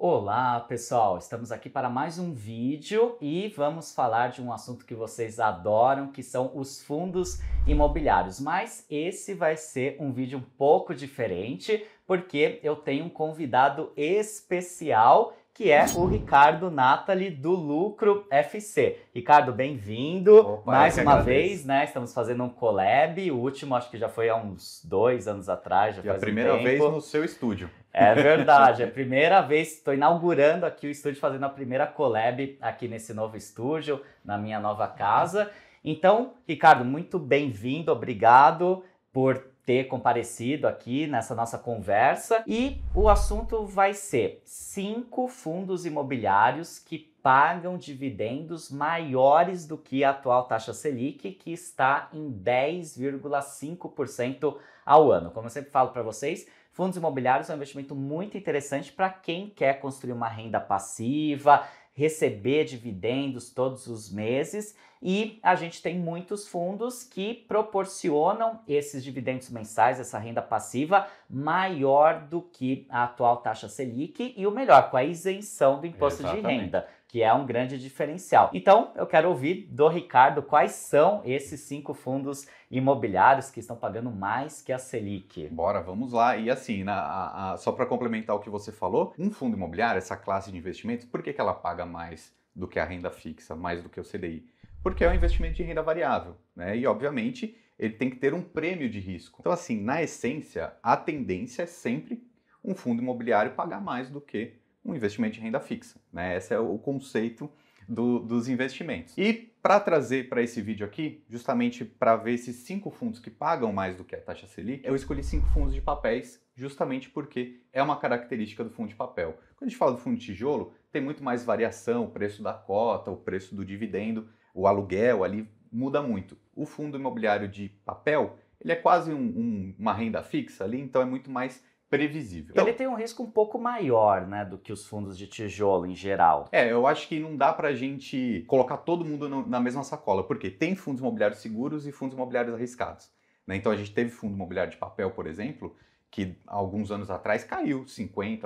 Olá pessoal, estamos aqui para mais um vídeo e vamos falar de um assunto que vocês adoram, que são os fundos imobiliários. Mas esse vai ser um vídeo um pouco diferente, porque eu tenho um convidado especial que é o Ricardo Natali do Lucro FC. Ricardo, bem-vindo mais uma vez, né? Estamos fazendo um collab, o último acho que já foi há uns dois anos atrás, já e faz a primeira um vez no seu estúdio. É verdade, é a primeira vez, estou inaugurando aqui o estúdio, fazendo a primeira collab aqui nesse novo estúdio, na minha nova casa. Então, Ricardo, muito bem-vindo, obrigado por ter comparecido aqui nessa nossa conversa. E o assunto vai ser cinco fundos imobiliários que pagam dividendos maiores do que a atual taxa Selic, que está em 10,5% ao ano. Como eu sempre falo para vocês, Fundos imobiliários é um investimento muito interessante para quem quer construir uma renda passiva, receber dividendos todos os meses e a gente tem muitos fundos que proporcionam esses dividendos mensais, essa renda passiva, maior do que a atual taxa Selic e o melhor, com a isenção do imposto Exatamente. de renda que é um grande diferencial. Então, eu quero ouvir do Ricardo quais são esses cinco fundos imobiliários que estão pagando mais que a Selic. Bora, vamos lá. E assim, na, né, a, a, só para complementar o que você falou, um fundo imobiliário, essa classe de investimentos, por que, que ela paga mais do que a renda fixa, mais do que o CDI? porque é um investimento de renda variável, né? E obviamente ele tem que ter um prêmio de risco. Então, assim, na essência, a tendência é sempre um fundo imobiliário pagar mais do que um investimento de renda fixa. Né? Esse é o conceito do, dos investimentos. E para trazer para esse vídeo aqui, justamente para ver esses cinco fundos que pagam mais do que a taxa Selic, eu escolhi cinco fundos de papéis justamente porque é uma característica do fundo de papel. Quando a gente fala do fundo de tijolo, tem muito mais variação, o preço da cota, o preço do dividendo, o aluguel ali muda muito. O fundo imobiliário de papel, ele é quase um, um, uma renda fixa ali, então é muito mais previsível. Então, ele tem um risco um pouco maior, né, do que os fundos de tijolo em geral. É, eu acho que não dá para a gente colocar todo mundo no, na mesma sacola, porque tem fundos imobiliários seguros e fundos imobiliários arriscados. Né? Então a gente teve fundo imobiliário de papel, por exemplo, que alguns anos atrás caiu 50%,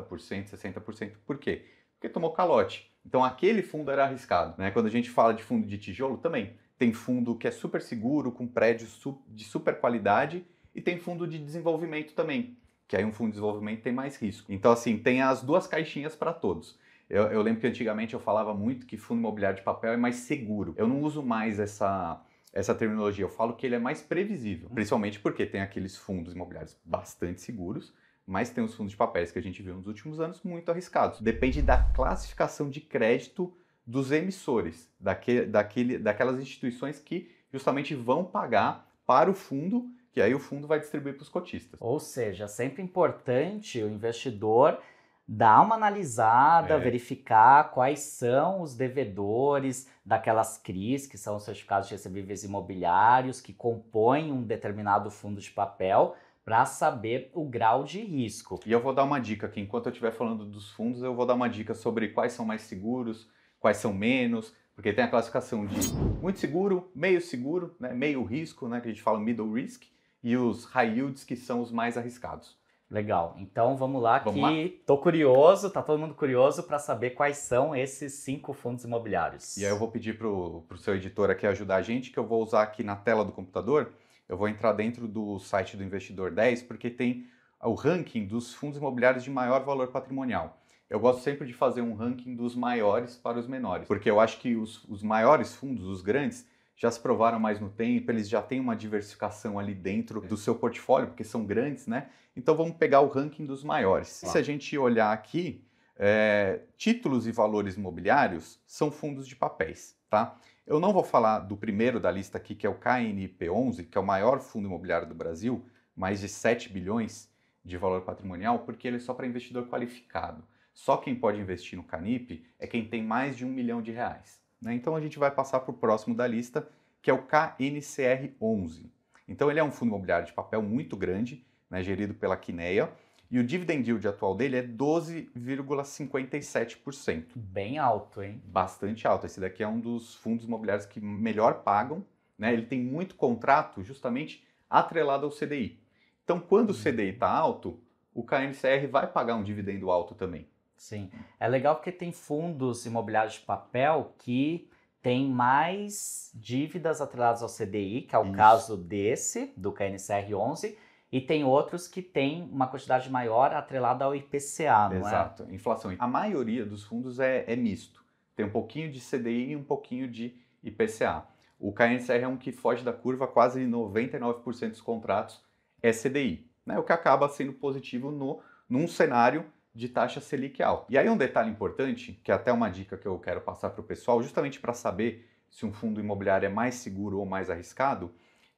60%. Por quê? Porque tomou calote. Então aquele fundo era arriscado. Né? Quando a gente fala de fundo de tijolo, também tem fundo que é super seguro, com prédios de super qualidade, e tem fundo de desenvolvimento também, que aí um fundo de desenvolvimento tem mais risco. Então, assim, tem as duas caixinhas para todos. Eu, eu, lembro que antigamente eu falava muito que fundo imobiliário de papel é mais seguro. Eu não uso mais essa, essa terminologia, eu falo que ele é mais previsível, principalmente porque tem aqueles fundos imobiliários bastante seguros mas tem os fundos de papéis que a gente viu nos últimos anos muito arriscados. Depende da classificação de crédito dos emissores, daque daquele, daquelas instituições que justamente vão pagar para o fundo, que aí o fundo vai distribuir para os cotistas. Ou seja, é sempre importante o investidor dar uma analisada, é. verificar quais são os devedores daquelas CRIs, que são os certificados de recebíveis imobiliários, que compõem um determinado fundo de papel para saber o grau de risco. E eu vou dar uma dica aqui, enquanto eu estiver falando dos fundos, eu vou dar uma dica sobre quais são mais seguros, quais são menos, porque tem a classificação de muito seguro, meio seguro, né, meio risco, né, que a gente fala middle risk, e os high yields que são os mais arriscados. Legal. Então vamos lá vamos que lá? tô curioso, tá todo mundo curioso para saber quais são esses cinco fundos imobiliários. E aí eu vou pedir pro, pro seu editor aqui ajudar a gente, que eu vou usar aqui na tela do computador eu vou entrar dentro do site do Investidor 10 porque tem o ranking dos fundos imobiliários de maior valor patrimonial. Eu gosto sempre de fazer um ranking dos maiores para os menores, porque eu acho que os, os maiores fundos, os grandes, já se provaram mais no tempo, eles já têm uma diversificação ali dentro do seu portfólio, porque são grandes, né? Então vamos pegar o ranking dos maiores. Claro. Se a gente olhar aqui, é, títulos e valores imobiliários são fundos de papéis tá? Eu não vou falar do primeiro da lista aqui, que é o KNP11, que é o maior fundo imobiliário do Brasil, mais de 7 bilhões de valor patrimonial, porque ele é só para investidor qualificado. Só quem pode investir no Canip é quem tem mais de um milhão de reais. Né? Então a gente vai passar para o próximo da lista, que é o KNCR11. Então ele é um fundo imobiliário de papel muito grande, né, gerido pela Quineia, e o dividend yield atual dele é 12,57%. Bem alto, hein? Bastante alto. Esse daqui é um dos fundos imobiliários que melhor pagam. Né? Ele tem muito contrato justamente atrelado ao CDI. Então, quando o CDI está alto, o KNCR vai pagar um dividendo alto também. Sim. É legal porque tem fundos imobiliários de papel que tem mais dívidas atreladas ao CDI, que é o Isso. caso desse, do KNCR 11, e tem outros que têm uma quantidade maior atrelada ao IPCA, não Exato, é? Exato, inflação. A maioria dos fundos é, é misto. Tem um pouquinho de CDI e um pouquinho de IPCA. O KNCR é um que foge da curva, quase 99% dos contratos é CDI, né? o que acaba sendo positivo no, num cenário de taxa Selic alta. E aí um detalhe importante, que é até uma dica que eu quero passar para o pessoal, justamente para saber se um fundo imobiliário é mais seguro ou mais arriscado,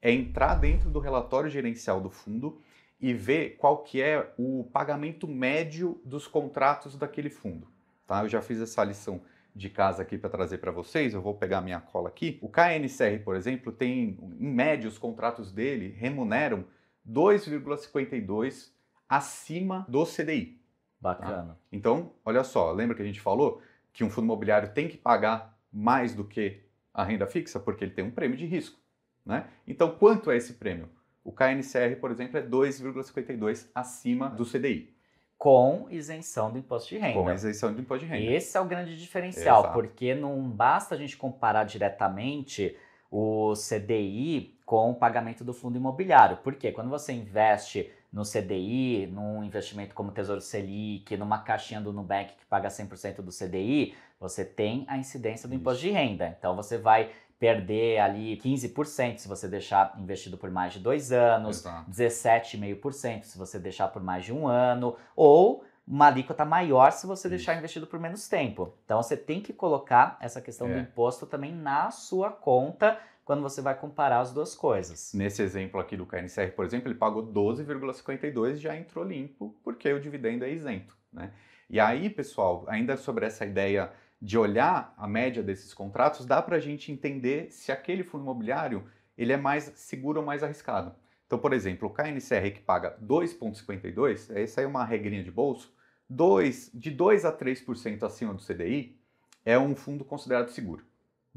é entrar dentro do relatório gerencial do fundo e ver qual que é o pagamento médio dos contratos daquele fundo. Tá? Eu já fiz essa lição de casa aqui para trazer para vocês, eu vou pegar minha cola aqui. O KNCR, por exemplo, tem, em média, os contratos dele remuneram 2,52 acima do CDI. Tá? Bacana. Tá? Então, olha só, lembra que a gente falou que um fundo imobiliário tem que pagar mais do que a renda fixa porque ele tem um prêmio de risco. Né? Então, quanto é esse prêmio? O KNCR, por exemplo, é 2,52 acima do CDI. Com isenção do imposto de renda. Com isenção do imposto de renda. Esse é o grande diferencial, Exato. porque não basta a gente comparar diretamente o CDI com o pagamento do fundo imobiliário. Porque quando você investe no CDI, num investimento como Tesouro Selic, numa caixinha do Nubank que paga 100% do CDI, você tem a incidência do Isso. imposto de renda. Então você vai perder ali 15% se você deixar investido por mais de dois anos, 17,5% se você deixar por mais de um ano, ou uma alíquota maior se você Isso. deixar investido por menos tempo. Então você tem que colocar essa questão é. do imposto também na sua conta quando você vai comparar as duas coisas. Nesse exemplo aqui do KNCR, por exemplo, ele pagou 12,52 e já entrou limpo, porque o dividendo é isento. Né? E aí, pessoal, ainda sobre essa ideia de olhar a média desses contratos, dá para a gente entender se aquele fundo imobiliário ele é mais seguro ou mais arriscado. Então, por exemplo, o KNCR que paga 2,52, essa aí é uma regrinha de bolso, 2, de 2 a 3% acima do CDI é um fundo considerado seguro.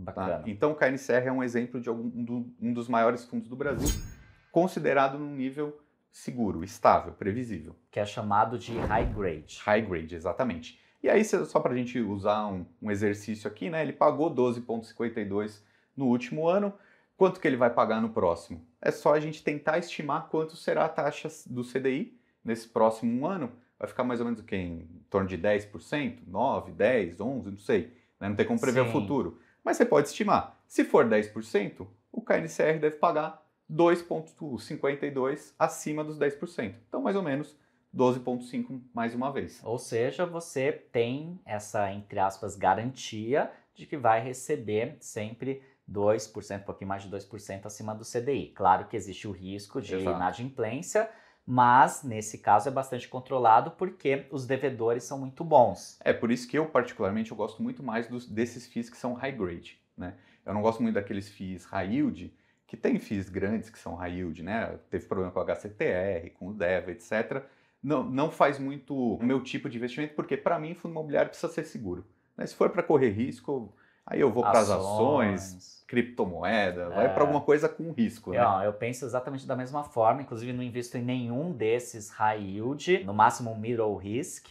Tá? Então, o KNCR é um exemplo de algum, do, um dos maiores fundos do Brasil, considerado num nível seguro, estável, previsível. Que é chamado de high grade. High grade, exatamente. E aí, só para a gente usar um, um, exercício aqui, né? Ele pagou 12,52 no último ano, quanto que ele vai pagar no próximo? É só a gente tentar estimar quanto será a taxa do CDI nesse próximo ano. Vai ficar mais ou menos o quê? Em torno de 10%? 9%, 10%, 11%, não sei. Né? Não tem como prever Sim. o futuro. Mas você pode estimar. Se for 10%, o KNCR deve pagar 2,52 acima dos 10%. Então, mais ou menos 12,5 mais uma vez. Ou seja, você tem essa, entre aspas, garantia de que vai receber sempre 2%, um pouquinho mais de 2% acima do CDI. Claro que existe o risco de Exato. inadimplência, mas nesse caso é bastante controlado porque os devedores são muito bons. É por isso que eu, particularmente, eu gosto muito mais dos, desses FIIs que são high grade. Né? Eu não gosto muito daqueles FIIs high yield, que tem FIIs grandes que são high yield, né? Teve problema com o HCTR, com o DEVA, etc não, não faz muito o meu tipo de investimento, porque para mim fundo imobiliário precisa ser seguro. Né? Se for para correr risco, aí eu vou para as ações, criptomoeda, é. vai para alguma coisa com risco. Né? Eu, eu, penso exatamente da mesma forma, inclusive não invisto em nenhum desses high yield, no máximo middle risk.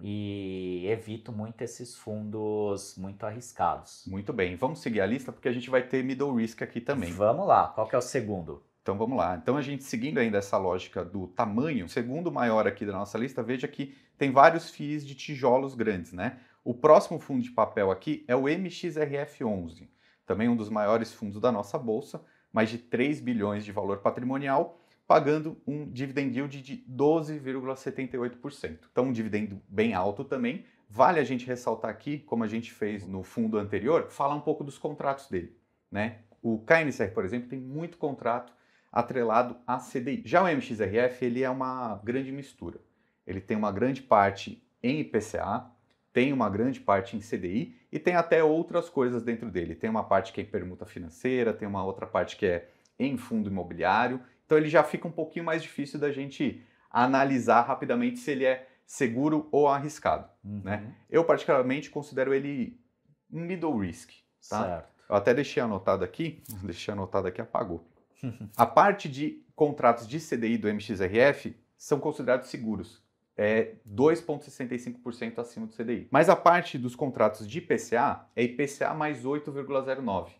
E evito muito esses fundos muito arriscados. Muito bem, vamos seguir a lista porque a gente vai ter middle risk aqui também. Vamos lá, qual que é o segundo? Então vamos lá. Então a gente seguindo ainda essa lógica do tamanho, segundo maior aqui da nossa lista, veja que tem vários FIIs de tijolos grandes, né? O próximo fundo de papel aqui é o MXRF11, também um dos maiores fundos da nossa bolsa, mais de 3 bilhões de valor patrimonial, pagando um dividend yield de 12,78%. Então um dividendo bem alto também. Vale a gente ressaltar aqui, como a gente fez no fundo anterior, falar um pouco dos contratos dele, né? O KNCR, por exemplo, tem muito contrato atrelado a CDI. Já o MXRF ele é uma grande mistura. Ele tem uma grande parte em IPCA, tem uma grande parte em CDI e tem até outras coisas dentro dele. Tem uma parte que é em permuta financeira, tem uma outra parte que é em fundo imobiliário. Então ele já fica um pouquinho mais difícil da gente analisar rapidamente se ele é seguro ou arriscado. Uhum. Né? Eu particularmente considero ele um middle risk. Tá? Certo. Eu até deixei anotado aqui, deixei anotado aqui, apagou. A parte de contratos de CDI do MXRF são considerados seguros. É 2,65% acima do CDI. Mas a parte dos contratos de IPCA é IPCA mais 8,09.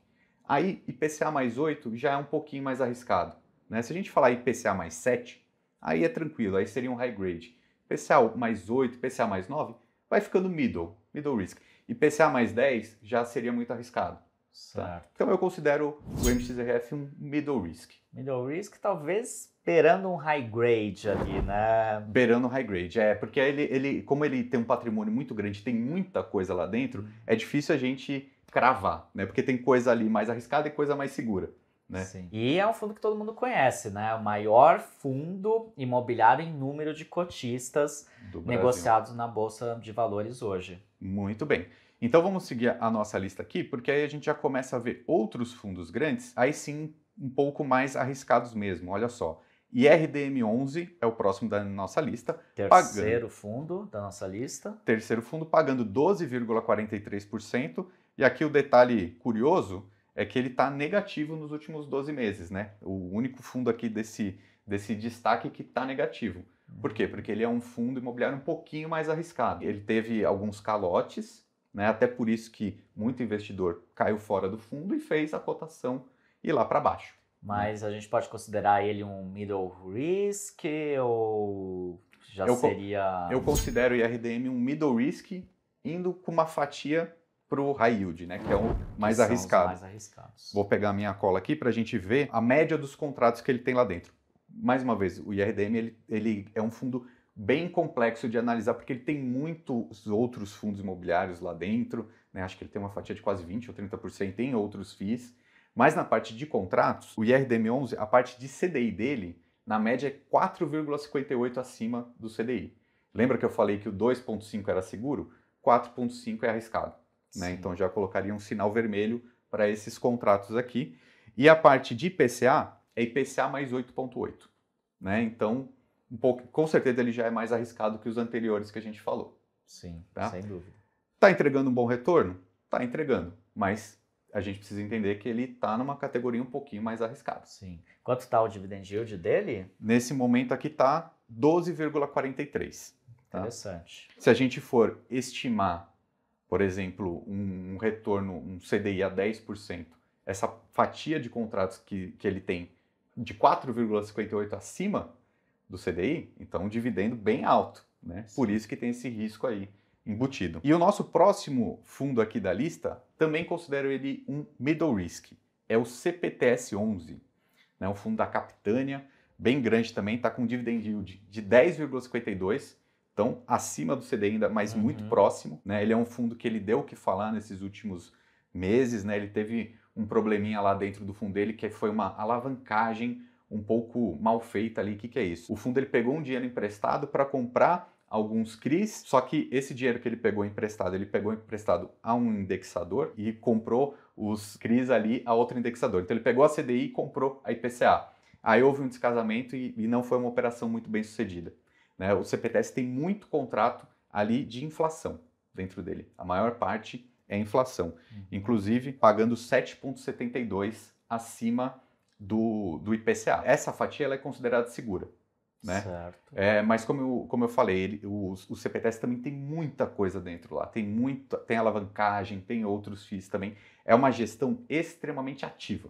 Aí, IPCA mais 8 já é um pouquinho mais arriscado. Né? Se a gente falar IPCA mais 7, aí é tranquilo, aí seria um high grade. IPCA mais 8, IPCA mais 9, vai ficando middle, middle risk. IPCA mais 10 já seria muito arriscado. Certo. Então eu considero o MXRF um middle risk. Middle risk, talvez beirando um high grade ali, né? Beirando um high grade, é, porque ele, ele, como ele tem um patrimônio muito grande, tem muita coisa lá dentro, uhum. é difícil a gente cravar, né? Porque tem coisa ali mais arriscada e coisa mais segura. Né? Sim. E é um fundo que todo mundo conhece, né? O maior fundo imobiliário em número de cotistas negociados na Bolsa de Valores hoje. Muito bem. Então vamos seguir a nossa lista aqui, porque aí a gente já começa a ver outros fundos grandes, aí sim um pouco mais arriscados mesmo. Olha só. IRDM11 é o próximo da nossa lista. Terceiro pagando, fundo da nossa lista. Terceiro fundo pagando 12,43%. E aqui o detalhe curioso é que ele está negativo nos últimos 12 meses, né? O único fundo aqui desse, desse destaque que está negativo. Por quê? Uhum. Porque ele é um fundo imobiliário um pouquinho mais arriscado. Ele teve alguns calotes, né? Até por isso que muito investidor caiu fora do fundo e fez a cotação ir lá para baixo. Mas a gente pode considerar ele um middle risk ou já eu seria. eu considero o IRDM um middle risk indo com uma fatia para o high yield, né? Que é o mais que arriscado. mais arriscados. Vou pegar a minha cola aqui para a gente ver a média dos contratos que ele tem lá dentro. Mais uma vez, o IRDM ele, ele é um fundo bem complexo de analisar, porque ele tem muitos outros fundos imobiliários lá dentro, né? acho que ele tem uma fatia de quase 20% ou 30% em outros FIIs, mas na parte de contratos, o IRDM11, a parte de CDI dele, na média é 4,58 acima do CDI. Lembra que eu falei que o 2,5 era seguro? 4,5 é arriscado. Né? Então já colocaria um sinal vermelho para esses contratos aqui. E a parte de IPCA é IPCA mais 8,8. Né? Então um pouco, com certeza ele já é mais arriscado que os anteriores que a gente falou. Sim, tá? sem dúvida. Está entregando um bom retorno? Está entregando, mas a gente precisa entender que ele está numa categoria um pouquinho mais arriscada. Sim. Quanto está o dividend yield dele? Nesse momento aqui está 12,43. Tá? Interessante. Se a gente for estimar, por exemplo, um, retorno, um CDI a 10%, essa fatia de contratos que, que ele tem de 4,58 acima, do CDI, então um dividendo bem alto. Né? Por isso que tem esse risco aí embutido. E o nosso próximo fundo aqui da lista, também considero ele um middle risk. É o CPTS11, né? um fundo da Capitânia, bem grande também, está com um dividend yield de 10,52%, então acima do CDI ainda, mas uhum. muito próximo. Né? Ele é um fundo que ele deu o que falar nesses últimos meses, né? ele teve um probleminha lá dentro do fundo dele, que foi uma alavancagem um pouco mal feita ali. O que, que é isso? O fundo ele pegou um dinheiro emprestado para comprar alguns CRIs, só que esse dinheiro que ele pegou emprestado, ele pegou emprestado a um indexador e comprou os CRIs ali a outro indexador. Então ele pegou a CDI e comprou a IPCA. Aí houve um descasamento e, e não foi uma operação muito bem sucedida. Né? O CPTS tem muito contrato ali de inflação dentro dele. A maior parte é inflação, uhum. inclusive pagando 7,72 acima do, do IPCA. Essa fatia ela é considerada segura. Né? Certo. É, mas como eu, como eu falei, ele, os, CPTs também tem muita coisa dentro lá. Tem muito, tem alavancagem, tem outros FIIs também. É uma gestão extremamente ativa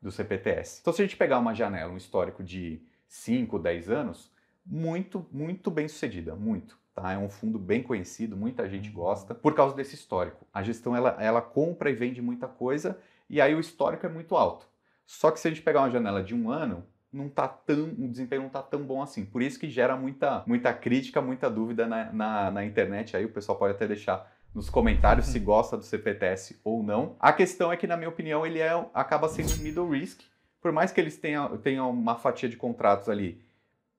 do CPTS. Então, se a gente pegar uma janela, um histórico de 5, 10 anos, muito, muito bem sucedida, muito. Tá? É um fundo bem conhecido, muita gente uhum. gosta, por causa desse histórico. A gestão ela, ela compra e vende muita coisa, e aí o histórico é muito alto. Só que se a gente pegar uma janela de um ano, não tá tão, o desempenho não tá tão bom assim. Por isso que gera muita, muita crítica, muita dúvida na, na, na internet. Aí o pessoal pode até deixar nos comentários se uhum. gosta do CPTS ou não. A questão é que, na minha opinião, ele é, acaba sendo middle risk, por mais que eles tenham, tenham uma fatia de contratos ali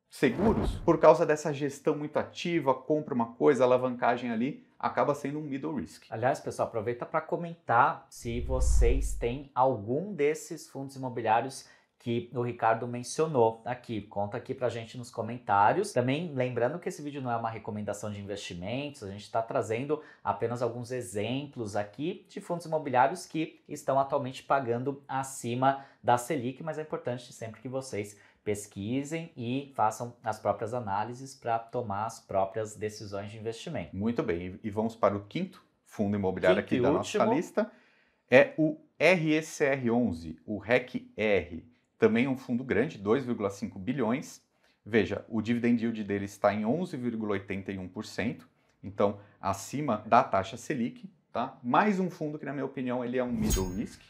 seguros, por causa dessa gestão muito ativa, compra uma coisa, alavancagem ali, acaba sendo um middle risk. Aliás, pessoal, aproveita para comentar se vocês têm algum desses fundos imobiliários que o Ricardo mencionou aqui. Conta aqui para gente nos comentários. Também lembrando que esse vídeo não é uma recomendação de investimentos, a gente está trazendo apenas alguns exemplos aqui de fundos imobiliários que estão atualmente pagando acima da Selic, mas é importante sempre que vocês pesquisem e façam as próprias análises para tomar as próprias decisões de investimento. Muito bem, e vamos para o quinto fundo imobiliário quinto aqui da último. nossa lista, é o RECR11, o REC-R, também é um fundo grande, 2,5 bilhões. Veja, o dividend yield dele está em 11,81%, então acima da taxa Selic, tá? Mais um fundo que, na minha opinião, ele é um middle risk,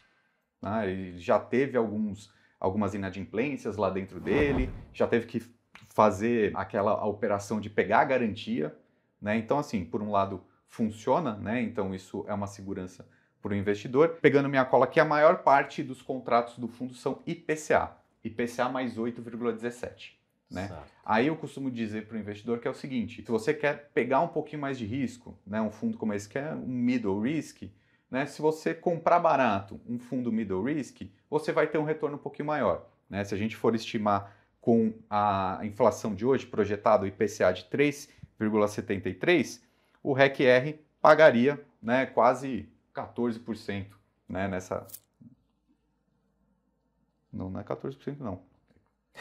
né? ele já teve alguns algumas inadimplências lá dentro dele, já teve que fazer aquela operação de pegar a garantia. Né? Então, assim, por um lado funciona, né? então isso é uma segurança para o investidor. Pegando minha cola aqui, a maior parte dos contratos do fundo são IPCA, IPCA mais 8,17. Né? Aí eu costumo dizer para o investidor que é o seguinte: se você quer pegar um pouquinho mais de risco, né, um fundo como esse que é um middle risk, né? Se você comprar barato um fundo middle risk, você vai ter um retorno um pouquinho maior. Né? Se a gente for estimar com a inflação de hoje, projetado o IPCA de 3,73, o REC-R pagaria né, quase 14% né, nessa. Não, não é 14% não.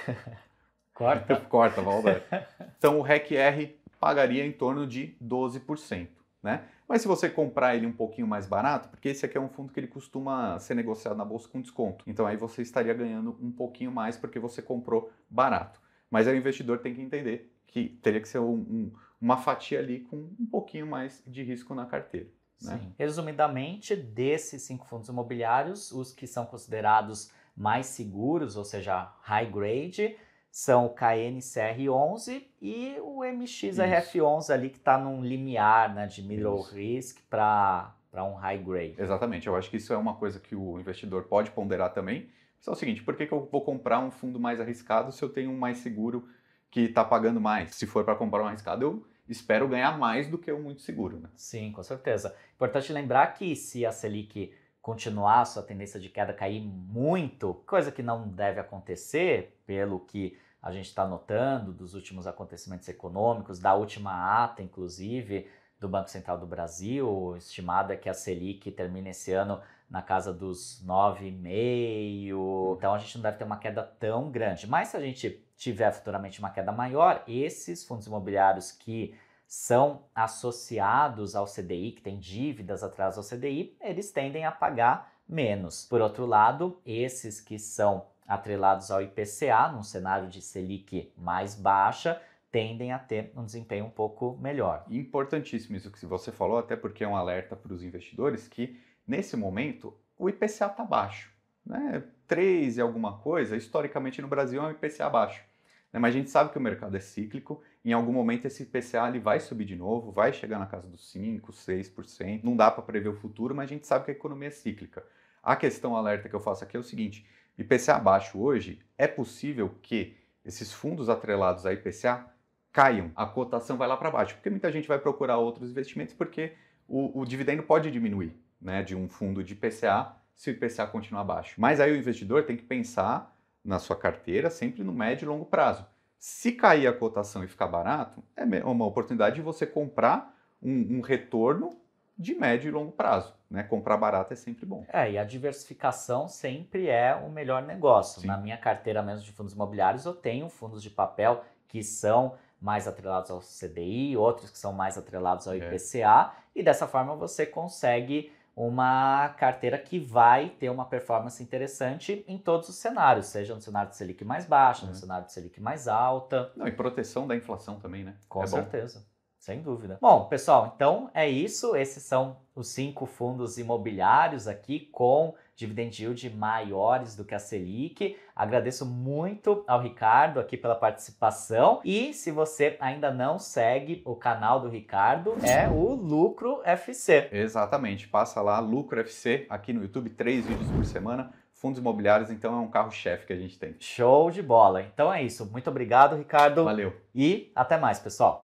Corta. Corta, Então o REC-R pagaria em torno de 12%. Né? Mas se você comprar ele um pouquinho mais barato, porque esse aqui é um fundo que ele costuma ser negociado na bolsa com desconto, então aí você estaria ganhando um pouquinho mais porque você comprou barato. Mas aí o investidor tem que entender que teria que ser um, um, uma fatia ali com um pouquinho mais de risco na carteira. Né? Resumidamente, desses cinco fundos imobiliários, os que são considerados mais seguros, ou seja, high grade, são o KNCR11 e o MXRF11 ali que está num limiar né, de middle isso. risk para um high grade. Exatamente, eu acho que isso é uma coisa que o investidor pode ponderar também. Só é o seguinte, por que, que eu vou comprar um fundo mais arriscado se eu tenho um mais seguro que está pagando mais? Se for para comprar um arriscado, eu espero ganhar mais do que um muito seguro. Né? Sim, com certeza. Importante lembrar que se a Selic continuar sua tendência de queda cair muito, coisa que não deve acontecer, pelo que a gente está notando dos últimos acontecimentos econômicos, da última ata, inclusive, do Banco Central do Brasil, estimada é que a Selic termine esse ano na casa dos 9,5. Então a gente não deve ter uma queda tão grande. Mas se a gente tiver futuramente uma queda maior, esses fundos imobiliários que são associados ao CDI, que têm dívidas atrás ao CDI, eles tendem a pagar menos. Por outro lado, esses que são atrelados ao IPCA, num cenário de Selic mais baixa, tendem a ter um desempenho um pouco melhor. Importantíssimo isso que você falou, até porque é um alerta para os investidores que, nesse momento, o IPCA está baixo. Né? 3 e alguma coisa, historicamente no Brasil é um IPCA baixo. Né? Mas a gente sabe que o mercado é cíclico, em algum momento esse IPCA ele vai subir de novo, vai chegar na casa dos 5, 6%. Não dá para prever o futuro, mas a gente sabe que a economia é cíclica. A questão alerta que eu faço aqui é o seguinte: IPCA baixo hoje, é possível que esses fundos atrelados a IPCA caiam, a cotação vai lá para baixo, porque muita gente vai procurar outros investimentos porque o, o dividendo pode diminuir né, de um fundo de IPCA se o IPCA continuar baixo. Mas aí o investidor tem que pensar na sua carteira sempre no médio e longo prazo. Se cair a cotação e ficar barato, é uma oportunidade de você comprar um, um retorno de médio e longo prazo. Né? Comprar barato é sempre bom. É, e a diversificação sempre é o melhor negócio. Sim. Na minha carteira mesmo de fundos imobiliários, eu tenho fundos de papel que são mais atrelados ao CDI, outros que são mais atrelados ao IPCA, é. e dessa forma você consegue uma carteira que vai ter uma performance interessante em todos os cenários, seja no cenário de Selic mais baixa, uhum. no cenário de Selic mais alta. Não, e proteção da inflação também, né? Com é certeza. Bom. Sem dúvida. Bom, pessoal, então é isso. Esses são os cinco fundos imobiliários aqui com dividend yield maiores do que a Selic. Agradeço muito ao Ricardo aqui pela participação. E se você ainda não segue o canal do Ricardo, é o Lucro FC. Exatamente. Passa lá, Lucro FC, aqui no YouTube, três vídeos por semana. Fundos imobiliários, então, é um carro-chefe que a gente tem. Show de bola. Então é isso. Muito obrigado, Ricardo. Valeu. E até mais, pessoal.